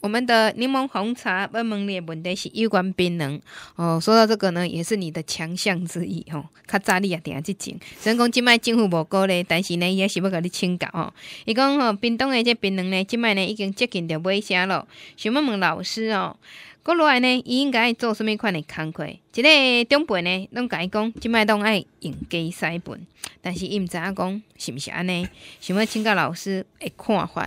我们的柠檬红茶，问问你问题，是有关槟榔哦。说到这个呢，也是你的强项之一哦。较早你也定下去虽然讲即摆政府无鼓励，但是呢，伊也是要甲你请教哦。伊讲吼，冰冻的这槟榔呢，即摆呢已经接近着尾声咯。想要问老师哦，过落来呢，伊应该做什物款的工课？一个长辈呢，拢甲伊讲，即摆拢爱用鸡西粉，但是伊毋知影讲是毋是安尼。想要请教老师的看法。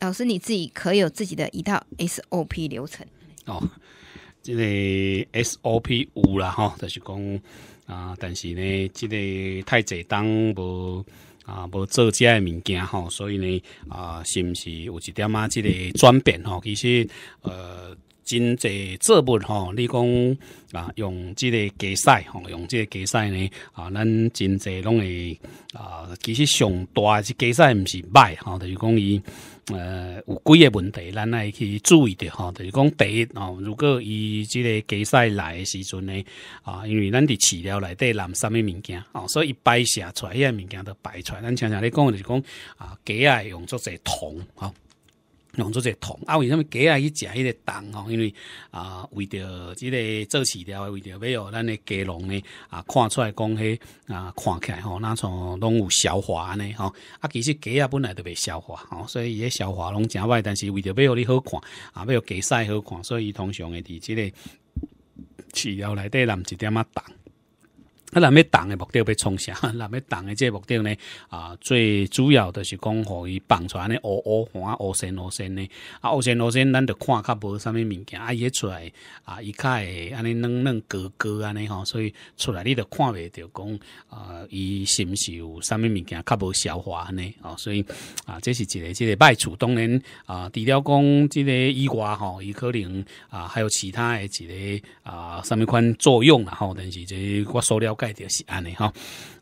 老师，你自己可有自己的一套 SOP 流程？哦，这个 SOP 五啦吼，就是讲啊，但是呢，这个太济单，无啊无做家的物件吼，所以呢啊，是不是有一点啊，这个转变吼，其实呃。真侪作物吼，你讲啊，用即个鸡屎吼，用即个鸡屎呢啊，咱真侪拢会啊，其实上大是鸡屎毋是歹吼，就是讲伊呃有几个问题，咱爱去注意着吼，就是讲第一吼，如果伊即个鸡屎来诶时阵呢啊，因为咱伫饲料内底含啥物物件吼，所以伊排泄出来个物件都排出，来，咱常常咧讲就是讲啊，鸡啊用作做桶吼。弄做一个糖，啊，为什么鸡啊去食一个糖吼？因为啊，为着即个做饲料，为着要互咱的鸡笼呢啊，看出来讲迄啊，看起来吼，那从拢有消化呢吼，啊，其实鸡啊本来都袂消化吼，所以伊咧消化拢诚歹，但是为着要互你好看，啊，要鸡屎好看，所以伊通常会伫即个饲料内底淋一点仔糖。啊，咱要党的目的要创啥？咱要党的这个目的呢啊，最主要就是讲伊放出来呢，乌乌黄乌鲜乌鲜呢啊乌鲜乌鲜，咱就看较无啥物物件啊，伊出来啊，伊较会安尼软软高高安尼吼，所以出来你就看袂到讲啊，伊是毋是有啥物物件较无消化呢啊，所以啊，这是一个这个歹处，当然啊，除了讲这个以外吼，伊可能啊还有其他的一个啊，啥物款作用啊吼，但是这我所了解。钙就是安尼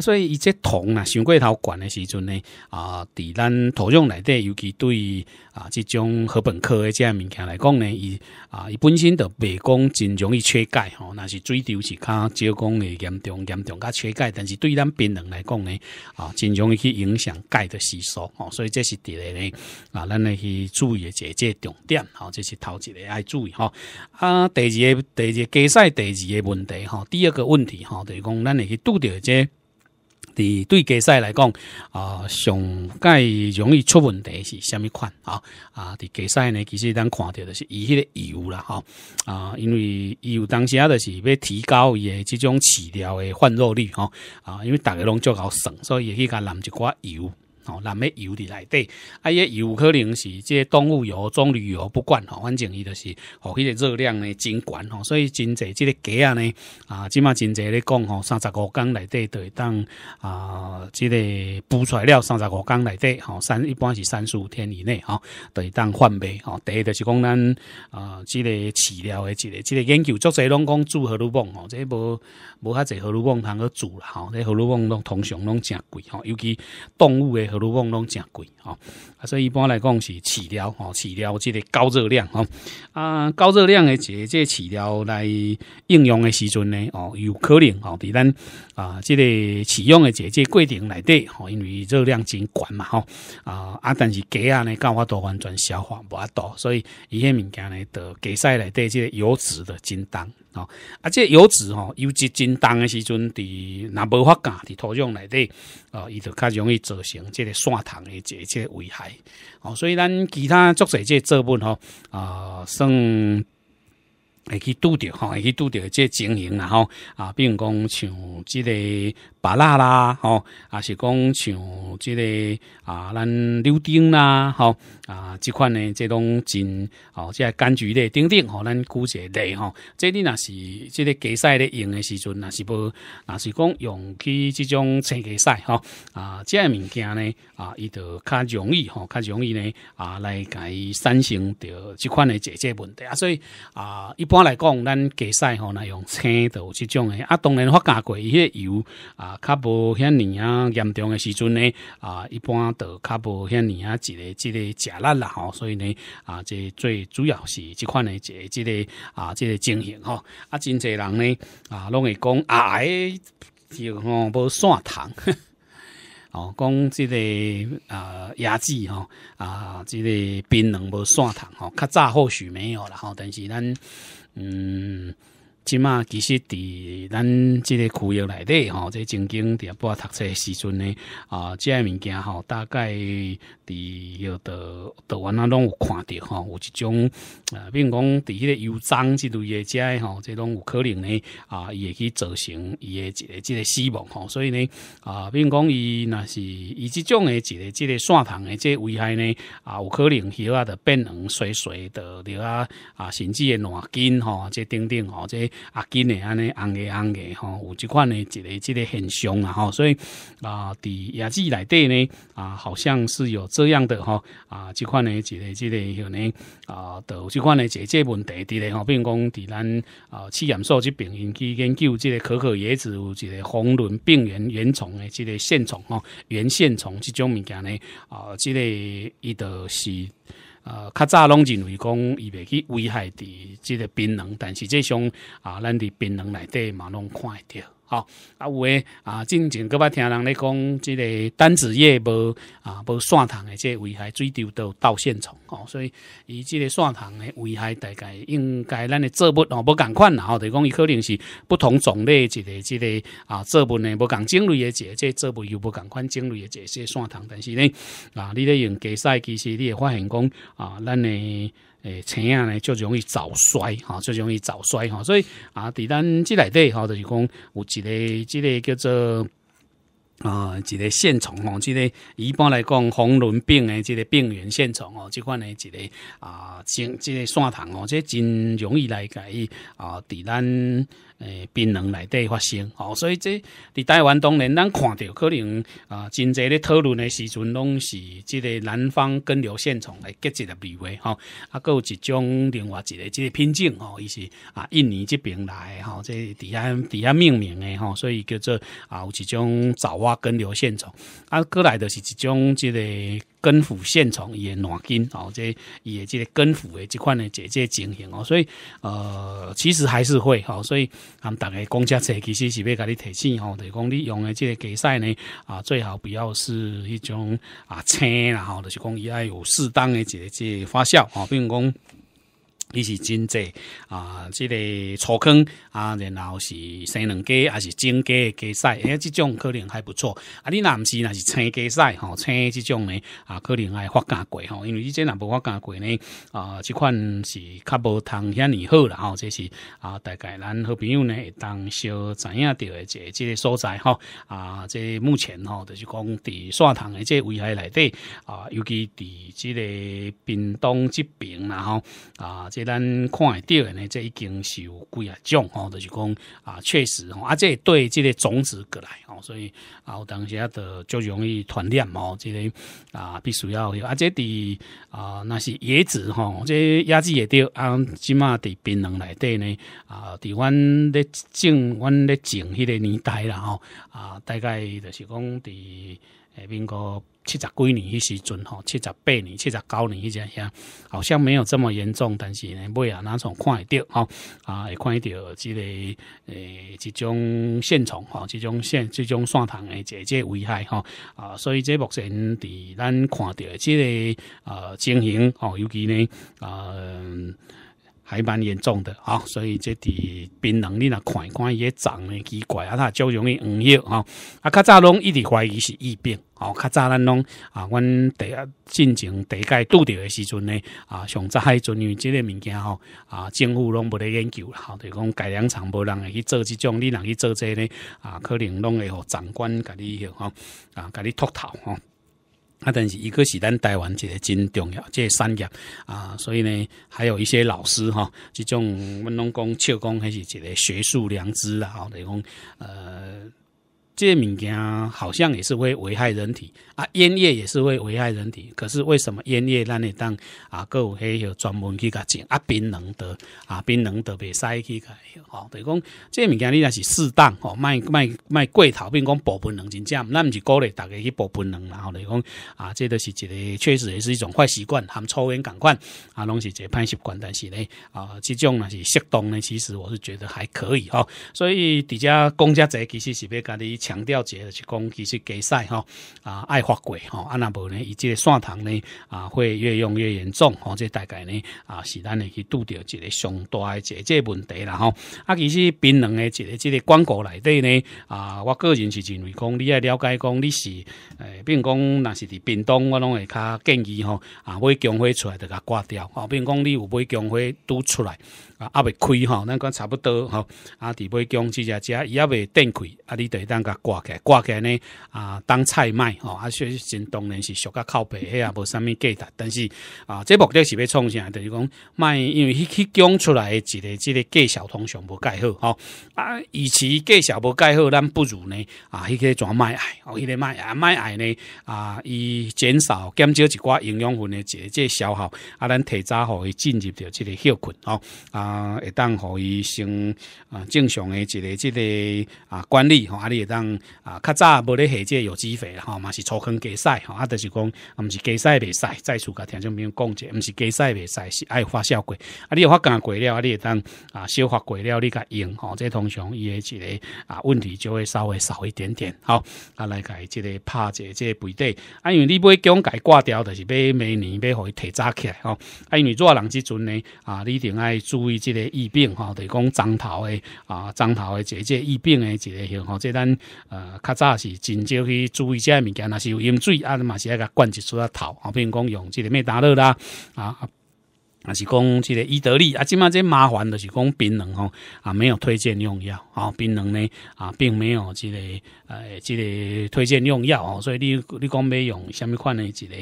所以伊这铜啊，上过头管的时阵呢，啊，伫咱土壤内底，尤其对于啊这种禾本科的这物件来讲呢，伊啊伊本身就袂讲真容易缺钙吼，那是水尤是较少讲会严重严重较缺钙，但是对咱病人来讲呢，啊，真容易去影响钙的吸收吼，所以这是第个呢，啊，咱来去注意的这这重点，啊，这是头一个爱注意哈，啊，第二个第二个加赛第二个问题哈，第二个问题哈，就是讲。咱会去拄着，即，伫对鸡赛来讲，啊，上界容易出问题是虾米款啊？啊，伫鸡赛呢，其实咱看到的是伊迄个油啦，吼，啊，因为伊有当时啊，的是要提高伊即种饲料的换肉率，吼，啊，因为逐个拢足较算，所以伊去甲染一寡油。哦，咱要油伫内底，啊，也油可能是即个动物油、棕榈油不管吼，反正伊就是哦，迄个热量呢，真悬吼，所以真济即个鸡啊呢？啊，即满真济咧讲吼，三十五内底得，会当啊，即、个孵出来了三十五工内底吼，三一般是三十五天以内哈，会当换被，吼，第一就是讲咱啊，即个饲料的即个即个研究作者拢讲煮荷尔蒙吼，即个无无较济荷尔蒙通去煮啦，吼，即荷尔蒙拢通常拢真贵，吼，尤其动物的。脂肪拢真贵吼，所以一般来讲是饲料吼，饲料即个高热量吼啊，高热量的这这饲料来应用的时阵呢，哦有可能吼比咱啊，即个饲用的这这过程来底，吼，因为热量真高嘛吼啊啊，但是鸡啊呢，消化都完全消化无啊，多，所以伊些物件呢，就鸡屎内底即油脂的真重。啊，这油脂吼，油脂真重的时阵，伫那无法干伫土壤内底，哦，伊就较容易造成这个酸糖的这这危害。哦，所以咱其他作者这作物吼，啊，算，会去拄着吼，会去拄着这情形啦吼啊，并讲像即个芭蜡啦，吼，啊，是讲像即个啊，咱柳丁啦，吼，啊，即款呢，即种真哦，即个柑橘类、等，等吼，咱古蔗类，吼，即你若是即个割晒咧用诶时阵，若是无，若是讲用起即种青割晒，吼，啊，即个物件呢，啊，伊就较容易，吼，较容易呢，啊，来伊产生着即款诶解决问题啊，所以啊，一般来讲，咱割晒吼，那用青豆即种诶，啊，当然发加过伊迄个油啊。啊，较无向尼啊严重诶时阵呢，啊，一般都较无遐尼啊，之个即个食力啦吼，所以呢，啊，这最主要是即款诶，一个即个啊，这个情形吼，啊，真侪人呢啊，拢会讲啊就吼，无설 탕， 哦，讲即个啊，牙子吼，啊，即个槟榔无线糖吼，较早或许没有啦吼，但是咱，嗯。即嘛，其实伫咱即个区域内底吼，即曾经伫一部读册时阵呢，啊，即个物件吼，大概伫有得得完啊，拢有看着吼，有一种，啊，比如讲伫迄个油脏之类诶，即吼，即拢有可能呢，啊，伊会去造成伊诶一个即个死亡吼，所以呢，啊，比如讲伊若是伊即种诶一个即个线虫诶，即危害呢，啊，有可能迄后啊，得变黄衰衰的，另外啊，甚至嘅烂筋吼，即等等吼，即。啊，今年安尼红的红的吼，有即款诶一个即个现象啊吼，所以啊，伫牙齿内底呢啊，好像是有这样的吼啊，即款诶一个这个可呢啊，有即款呢，解决问题伫咧吼，比如讲伫咱啊，气象所即边因去研究即个可可椰子有一个红轮病原原虫的即个线虫吼，原线虫即种物件呢啊，即个伊就是。呃，较早拢认为讲伊袂去危害伫即个槟榔，但是即种啊，咱伫槟榔内底嘛拢会着。哦、啊，有诶，啊，进前搁捌听人咧讲，即个单子叶无啊无线虫诶，即个危害最丢到现场虫，吼，所以伊即个线虫诶危害大概应该咱诶作物吼无共款，啦吼，就讲伊可能是不同种类即个即个啊作物呢无共种类诶，即个作物又无共款种类诶，即些线虫，但是呢，啊，你咧用假赛其实你会发现讲啊，咱诶。诶，青啊呢，就容易早衰哈，就容易早衰哈，所以啊，伫咱即内底吼，就是讲有一个，即个叫做啊，一个线虫哦，即个一般来讲红轮病诶，即个病原线虫哦，即款诶一个啊，即、即个线虫哦，这真容易来改啊，伫咱。诶，槟榔来地发生，哦，所以这伫台湾当年咱看到可能啊，真侪咧讨论的时阵，拢是即个南方根瘤线虫来结集的美味哈，啊，有一种另外一个即个品种，吼，伊是啊印尼这边来，吼，即底下底下命名的，吼，所以叫做啊，有一种早啊根瘤线虫，啊，过来的是一种即个。根腐线虫也难根哦，这也这根腐的这块呢，这这情形哦，所以呃，其实还是会哦，所以俺大概公家车其实是要给你提醒哦，就是讲你用的这个鸡粪呢啊，最好不要是一种啊青然后，就是讲也要有适当的这这发酵啊，并讲。你是真济啊，即个粗坑啊，然后是生两鸡还是金鸡鸡赛？哎，即种可能还不错啊。你毋是若是青鸡赛，吼青即种呢啊，可能还发价过吼，因为你这若无发价过呢啊，即款是较无通遐尔好啦吼。这是啊，大概咱好朋友呢会当小知影到的这这个所在吼啊，这目前吼就是讲伫砂糖的这危害内底啊，尤其伫即个屏东即边啦吼啊。咱看会到二呢，这已经是几啊种哦，就是讲啊，确实哦，啊，这对这个种子过来哦，所以啊，当下都就容易传染哦，这个啊必须要，啊，这第啊那是椰子吼，这椰子也啊，即码伫槟榔内底呢，啊，伫阮咧种，阮咧种迄个年代啦吼，啊，大概就是讲第。民国七十几年迄时阵吼，七十八年、七十九年，迄只遐，好像没有这么严重，但是呢，尾啊，咱种看会着吼，啊，会看会着即个诶，即种现虫吼，即种现、即种线虫诶，这这危害吼，啊，所以这目前伫咱看着即个啊情形吼，尤其呢啊。还蛮严重的啊，所以即伫槟榔你若看一看也涨得奇怪啊，它较容易黄药啊。啊，较早拢一直怀疑是疫病哦，较早咱拢啊，阮第进前第一届拄着的时阵呢，啊，像迄阵因为即个物件吼，啊，政府拢无咧研究啦，就讲改良厂无人会去做即种，你若去做这呢，啊，可能拢会互长官甲你吼，啊，甲你秃头吼。啊，但是一个是咱台湾这个真重要，这三业啊，所以呢，还有一些老师哈，这种们拢讲手工还是一个学术良知啊，等于讲呃。这物件好像也是会危害人体啊，烟叶也是会危害人体。可是为什么烟叶咱会当啊各有迄有专门去甲捡啊，槟榔得啊，槟榔得别塞去个？吼，等于讲这物件你也是适当吼，卖卖卖贵头，并讲部分人真正，那不是鼓励大个去部分人然后来讲啊，这都是一个确实也是一种坏习惯，含抽烟共款啊，拢是这歹习惯。但是呢啊，这种呢是适当呢，其实我是觉得还可以哦。所以底遮公家在其实是别甲你。强调者是讲其实加塞吼啊爱法国吼，啊那无呢，伊即个线糖呢啊会越用越严重吼，即大概呢啊是咱会去拄着一个上大个即个问题啦吼。啊其实槟榔的一个即个广告内底呢啊，我个人是认为讲你要了解讲你是，诶，比如讲若是伫冰冻我拢会较建议吼啊买姜花出来就甲挂掉，啊，比如讲你有买姜花拄出来。啊，阿未开吼，咱讲差不多吼，啊，底部姜即只只，伊也未炖开，啊，你就当甲挂起，挂起呢，啊，当菜卖吼，啊，虽然当然是俗甲靠白，迄个无啥物价值，但是啊，这目的是要创啥？就是讲卖，因为迄迄姜出来的一个即个价小通常无介好吼，啊，与其价小无介好，咱不如呢，啊，迄个转卖，哦，迄个卖啊，卖矮呢，啊，伊减少减少一寡营养分个即即消耗，啊，咱提早吼伊进入着即个休困吼啊。啊，会当互伊成啊正常诶一个即个啊管理吼，啊你会当啊较早无咧下个有机肥啦吼，嘛是初坑加赛吼，啊就是讲，毋是加赛袂使，在厝甲听众朋友讲者，毋是加赛袂使，是爱发酵过，啊你有发干过了，啊你当啊小化过了，你甲用吼，即通常伊诶一个啊问题就会稍微少一点点吼，啊来甲伊即个拍者即背底，啊因为你要甲伊挂掉，就是要明年要互伊提早起来吼，啊因为热人即阵呢啊，你定爱注意。即个疫病吼，就讲脏头的啊，脏头的即个疫病的一个吼，即咱呃较早是真少去注意这物件，若是有饮水啊，嘛是爱甲灌一出来头，啊，如讲用即个咩打落啦啊。啊，是讲这个伊德利啊，即嘛这麻烦的是讲槟榔吼啊，没有推荐用药啊，槟榔呢啊，并没有这个呃，这个推荐用药吼。所以你你讲要用什么款的即个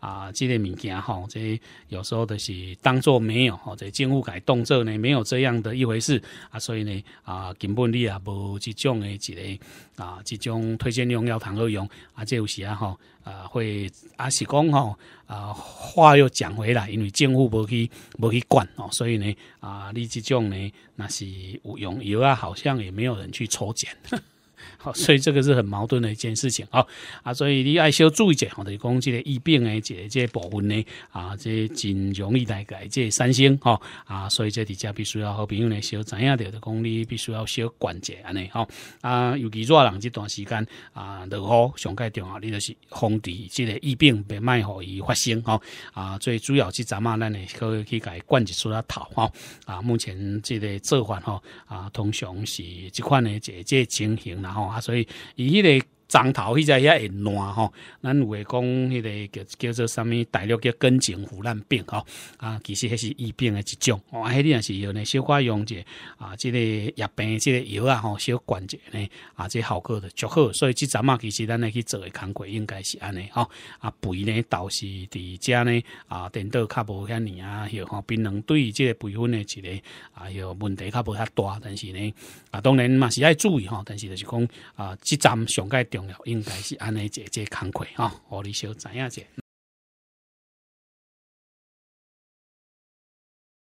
啊，这个物件吼，这有时候著是当做没有吼，在政府改动做呢，没有这样的一回事啊，所以呢啊，根本你也无这种的即个啊，这种推荐用药谈何用啊，这有时啊吼。啊，会啊是讲吼啊，话又讲回来，因为政府无去无去管哦，所以呢，啊，你这种呢，那是有用，另啊，好像也没有人去抽检。好，所以这个是很矛盾的一件事情。啊啊，所以你爱少注意者吼，等于讲这个疫病的这这部分呢，啊，这真容易来改这三星吼。啊，所以这底下必须要好朋友呢，小知影的着，讲你必须要小管者安尼吼。啊，尤其热人这段时间啊，热好上盖重要，你就是防止这个疫病别卖好伊发生吼。啊，最主要即咱们咱诶可以去改管者出一头吼。啊，目前这个做法吼，啊，通常是这款的即即情形啦。啊，所以以迄个。樟头迄只遐会烂吼，咱有诶讲迄个叫叫做啥物，大陆叫根茎腐烂病吼，啊，其实迄是疫病诶一种，哦，迄边也是药呢，小可用者啊，即个疫病即个药啊吼，小管者呢，啊，即效果的足好，所以即阵啊，其实咱咧去做诶工作应该是安尼吼啊，肥呢，倒是伫遮呢啊，电脑较无遐尼啊，吼，槟榔对于即个培分诶一个啊，吼问题较无遐大，但是呢啊，当然嘛是爱注意吼，但是就是讲啊，即阵上阶重。应该是安尼一个工课吼，互你小知影者。